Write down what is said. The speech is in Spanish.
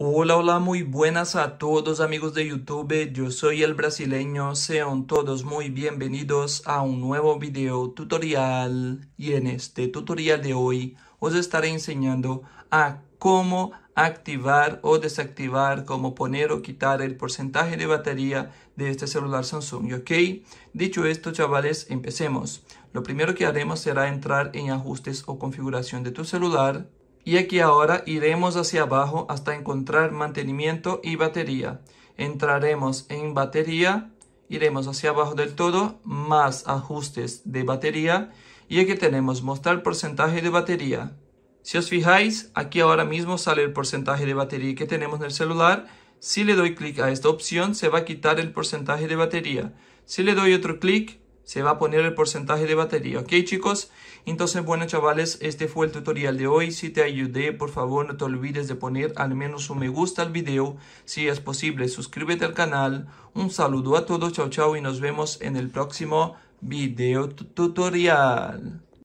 Hola, hola, muy buenas a todos amigos de YouTube, yo soy el brasileño, sean todos muy bienvenidos a un nuevo video tutorial y en este tutorial de hoy os estaré enseñando a cómo activar o desactivar, cómo poner o quitar el porcentaje de batería de este celular Samsung, ¿ok? Dicho esto, chavales, empecemos. Lo primero que haremos será entrar en ajustes o configuración de tu celular y aquí ahora iremos hacia abajo hasta encontrar mantenimiento y batería. Entraremos en batería, iremos hacia abajo del todo, más ajustes de batería y aquí tenemos mostrar porcentaje de batería. Si os fijáis, aquí ahora mismo sale el porcentaje de batería que tenemos en el celular. Si le doy clic a esta opción, se va a quitar el porcentaje de batería. Si le doy otro clic, se va a poner el porcentaje de batería ok chicos entonces bueno chavales este fue el tutorial de hoy si te ayudé por favor no te olvides de poner al menos un me gusta al video si es posible suscríbete al canal un saludo a todos chao chao y nos vemos en el próximo video tutorial